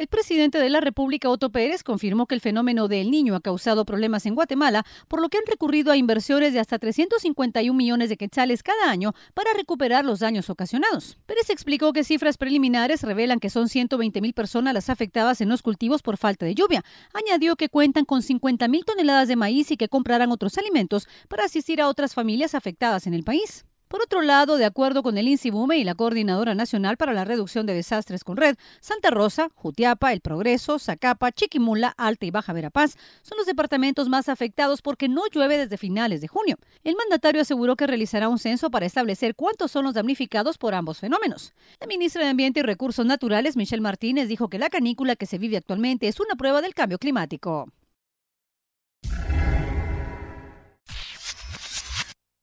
El presidente de la República, Otto Pérez, confirmó que el fenómeno del niño ha causado problemas en Guatemala, por lo que han recurrido a inversiones de hasta 351 millones de quetzales cada año para recuperar los daños ocasionados. Pérez explicó que cifras preliminares revelan que son 120 mil personas las afectadas en los cultivos por falta de lluvia. Añadió que cuentan con 50 mil toneladas de maíz y que comprarán otros alimentos para asistir a otras familias afectadas en el país. Por otro lado, de acuerdo con el INSIBUME y la Coordinadora Nacional para la Reducción de Desastres con Red, Santa Rosa, Jutiapa, El Progreso, Zacapa, Chiquimula, Alta y Baja Verapaz son los departamentos más afectados porque no llueve desde finales de junio. El mandatario aseguró que realizará un censo para establecer cuántos son los damnificados por ambos fenómenos. La ministra de Ambiente y Recursos Naturales, Michelle Martínez, dijo que la canícula que se vive actualmente es una prueba del cambio climático.